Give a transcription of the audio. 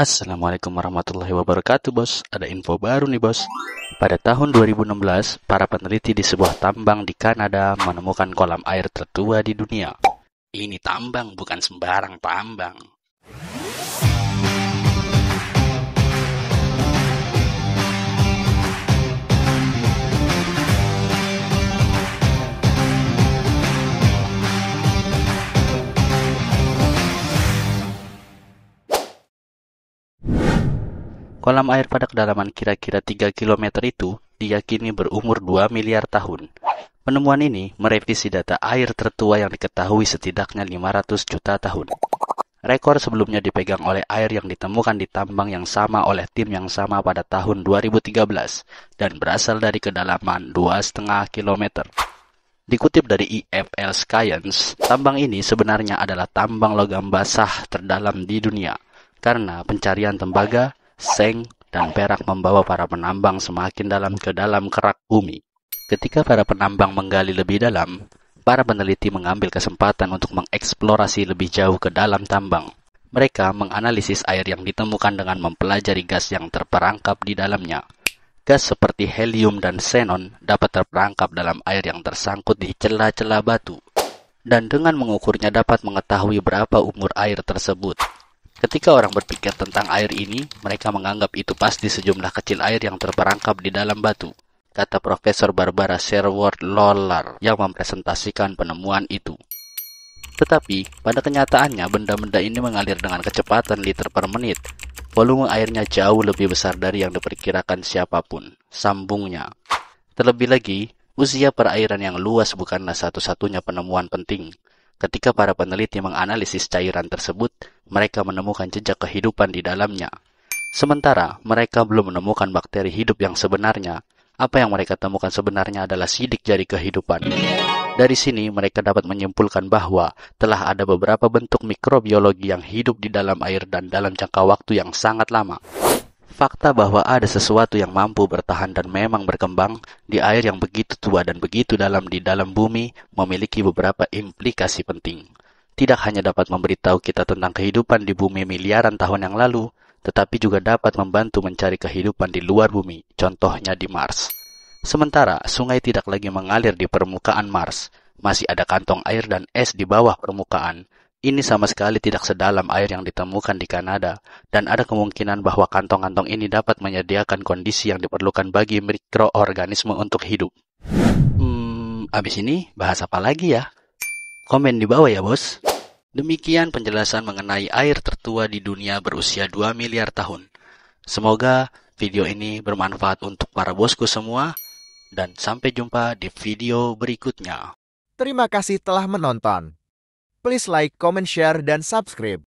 Assalamualaikum warahmatullahi wabarakatuh bos, ada info baru nih bos. Pada tahun 2016, para peneliti di sebuah tambang di Kanada menemukan kolam air tertua di dunia. Ini tambang bukan sembarang tambang. Kolam air pada kedalaman kira-kira 3 km itu diyakini berumur 2 miliar tahun. Penemuan ini merevisi data air tertua yang diketahui setidaknya 500 juta tahun. Rekor sebelumnya dipegang oleh air yang ditemukan di tambang yang sama oleh tim yang sama pada tahun 2013 dan berasal dari kedalaman 2,5 km. Dikutip dari EFL Science, tambang ini sebenarnya adalah tambang logam basah terdalam di dunia karena pencarian tembaga, seng, dan perak membawa para penambang semakin dalam ke dalam kerak bumi. Ketika para penambang menggali lebih dalam, para peneliti mengambil kesempatan untuk mengeksplorasi lebih jauh ke dalam tambang. Mereka menganalisis air yang ditemukan dengan mempelajari gas yang terperangkap di dalamnya. Gas seperti helium dan xenon dapat terperangkap dalam air yang tersangkut di celah-celah batu, dan dengan mengukurnya dapat mengetahui berapa umur air tersebut. Ketika orang berpikir tentang air ini, mereka menganggap itu pasti sejumlah kecil air yang terperangkap di dalam batu, kata Profesor Barbara Sherwood Lollar yang mempresentasikan penemuan itu. Tetapi, pada kenyataannya benda-benda ini mengalir dengan kecepatan liter per menit. Volume airnya jauh lebih besar dari yang diperkirakan siapapun, sambungnya. Terlebih lagi, usia perairan yang luas bukanlah satu-satunya penemuan penting. Ketika para peneliti menganalisis cairan tersebut, mereka menemukan jejak kehidupan di dalamnya. Sementara mereka belum menemukan bakteri hidup yang sebenarnya, apa yang mereka temukan sebenarnya adalah sidik jari kehidupan. Dari sini mereka dapat menyimpulkan bahwa telah ada beberapa bentuk mikrobiologi yang hidup di dalam air dan dalam jangka waktu yang sangat lama. Fakta bahwa ada sesuatu yang mampu bertahan dan memang berkembang di air yang begitu tua dan begitu dalam di dalam bumi memiliki beberapa implikasi penting tidak hanya dapat memberitahu kita tentang kehidupan di bumi miliaran tahun yang lalu, tetapi juga dapat membantu mencari kehidupan di luar bumi, contohnya di Mars. Sementara sungai tidak lagi mengalir di permukaan Mars, masih ada kantong air dan es di bawah permukaan. Ini sama sekali tidak sedalam air yang ditemukan di Kanada, dan ada kemungkinan bahwa kantong-kantong ini dapat menyediakan kondisi yang diperlukan bagi mikroorganisme untuk hidup. Hmm, abis ini bahas apa lagi ya? Komen di bawah ya bos. Demikian penjelasan mengenai air tertua di dunia berusia 2 miliar tahun. Semoga video ini bermanfaat untuk para bosku semua dan sampai jumpa di video berikutnya. Terima kasih telah menonton. Please like, comment, share, dan subscribe.